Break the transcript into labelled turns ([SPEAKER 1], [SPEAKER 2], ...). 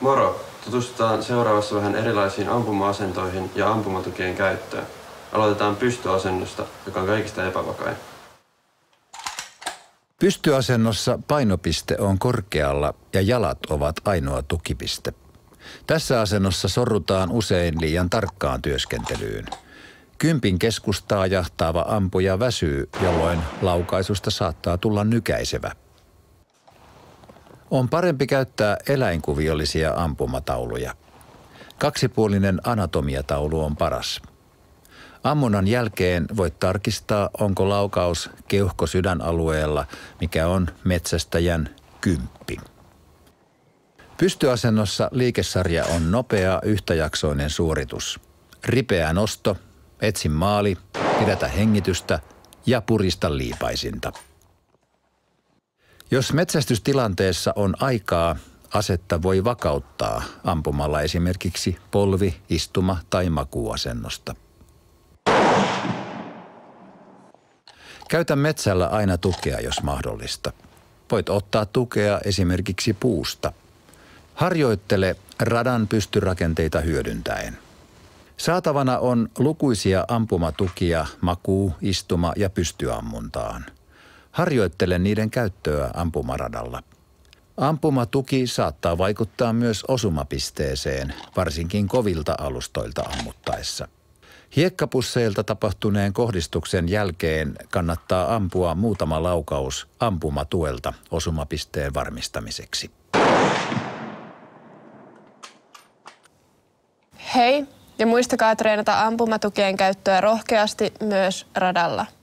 [SPEAKER 1] Moro! Tutustutaan seuraavassa vähän erilaisiin ampuma-asentoihin ja ampumatukien käyttöön. Aloitetaan pystyasennosta, joka on kaikista epävakain. Pystyasennossa painopiste on korkealla ja jalat ovat ainoa tukipiste. Tässä asennossa sorrutaan usein liian tarkkaan työskentelyyn. Kympin keskustaa jahtaava ampuja väsyy, jolloin laukaisusta saattaa tulla nykäisevä. On parempi käyttää eläinkuviollisia ampumatauluja. Kaksipuolinen anatomiataulu on paras. Ammunnan jälkeen voit tarkistaa, onko laukaus keuhko sydänalueella, mikä on metsästäjän kymppi. Pystyasennossa liikesarja on nopea yhtäjaksoinen suoritus. Ripeä nosto, etsi maali, pidätä hengitystä ja purista liipaisinta. Jos metsästystilanteessa on aikaa, asetta voi vakauttaa ampumalla esimerkiksi polvi-, istuma- tai makuasennosta. Käytä metsällä aina tukea, jos mahdollista. Voit ottaa tukea esimerkiksi puusta. Harjoittele radan pystyrakenteita hyödyntäen. Saatavana on lukuisia ampumatukia makuu, istuma- ja pystyammuntaan – Harjoittele niiden käyttöä ampumaradalla. Ampumatuki saattaa vaikuttaa myös osumapisteeseen, varsinkin kovilta alustoilta ammuttaessa. Hiekkapusseilta tapahtuneen kohdistuksen jälkeen kannattaa ampua muutama laukaus ampumatuelta osumapisteen varmistamiseksi. Hei ja muistakaa treenata ampumatukien käyttöä rohkeasti myös radalla.